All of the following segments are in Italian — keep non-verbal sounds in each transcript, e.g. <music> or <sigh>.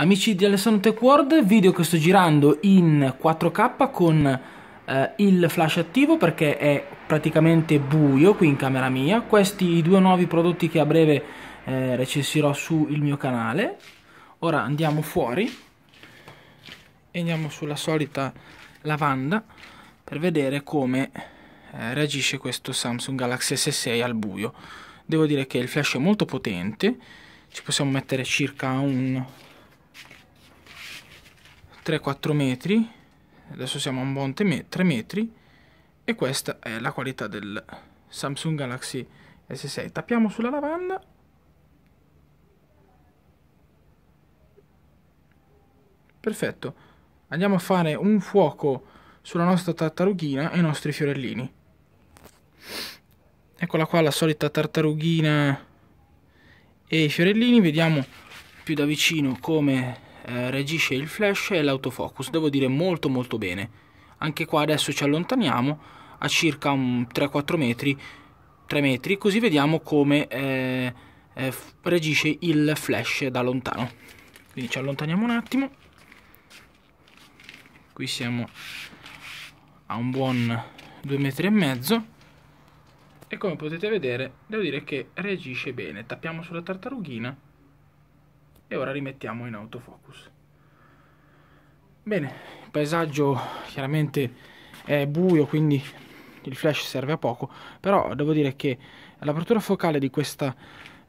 Amici di Alessandro Tech World, video che sto girando in 4K con eh, il flash attivo perché è praticamente buio qui in camera mia. Questi due nuovi prodotti che a breve eh, recensirò sul mio canale. Ora andiamo fuori e andiamo sulla solita lavanda per vedere come eh, reagisce questo Samsung Galaxy S6 al buio. Devo dire che il flash è molto potente, ci possiamo mettere circa un 3-4 metri, adesso siamo a un buon 3 metri, e questa è la qualità del Samsung Galaxy S6. Tappiamo sulla lavanda. Perfetto. Andiamo a fare un fuoco sulla nostra tartarughina e i nostri fiorellini. Eccola qua la solita tartarughina e i fiorellini. Vediamo più da vicino come eh, regisce il flash e l'autofocus, devo dire molto molto bene. Anche qua adesso ci allontaniamo a circa 3-4 metri, 3 metri, così vediamo come eh, eh, reagisce il flash da lontano. Quindi ci allontaniamo un attimo. Qui siamo a un buon 2 metri e mezzo e come potete vedere devo dire che regisce bene tappiamo sulla tartarughina e ora rimettiamo in autofocus. Bene, il paesaggio chiaramente è buio, quindi il flash serve a poco, però devo dire che l'apertura focale di questa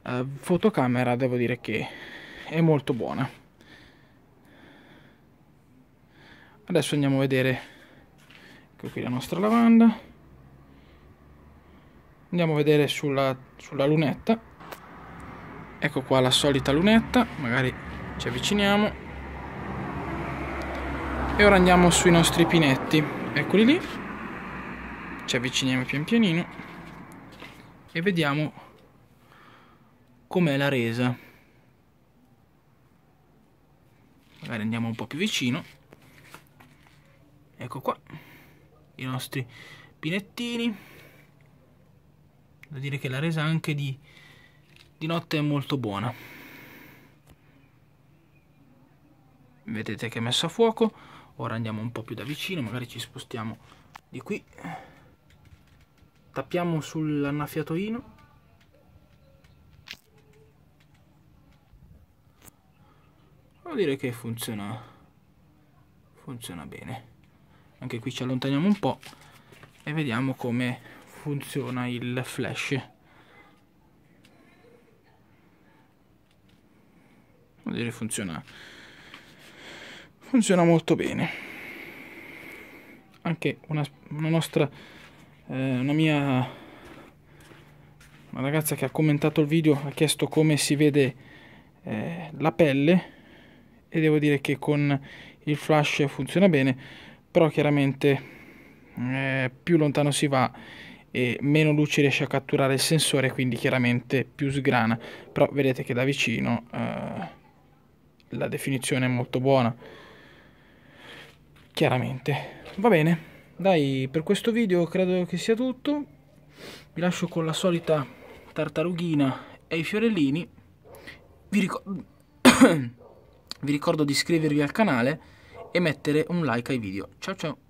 eh, fotocamera devo dire che è molto buona. Adesso andiamo a vedere ecco qui la nostra lavanda. Andiamo a vedere sulla, sulla lunetta ecco qua la solita lunetta magari ci avviciniamo e ora andiamo sui nostri pinetti eccoli lì ci avviciniamo pian pianino e vediamo com'è la resa magari andiamo un po' più vicino ecco qua i nostri pinettini da dire che la resa anche di di notte è molto buona. Vedete che è messo a fuoco, ora andiamo un po' più da vicino, magari ci spostiamo di qui. Tappiamo sull'annaffiatoino. Devo dire che funziona, funziona bene. Anche qui ci allontaniamo un po' e vediamo come funziona il flash. Vuol dire funziona. Funziona molto bene. Anche una, una nostra... Eh, una mia... Una ragazza che ha commentato il video ha chiesto come si vede eh, la pelle e devo dire che con il flash funziona bene però chiaramente eh, più lontano si va e meno luce riesce a catturare il sensore quindi chiaramente più sgrana però vedete che da vicino eh, la definizione è molto buona. Chiaramente. Va bene, dai, per questo video credo che sia tutto. Vi lascio con la solita tartarughina e i fiorellini. Vi, ricor <coughs> Vi ricordo di iscrivervi al canale e mettere un like ai video. Ciao ciao!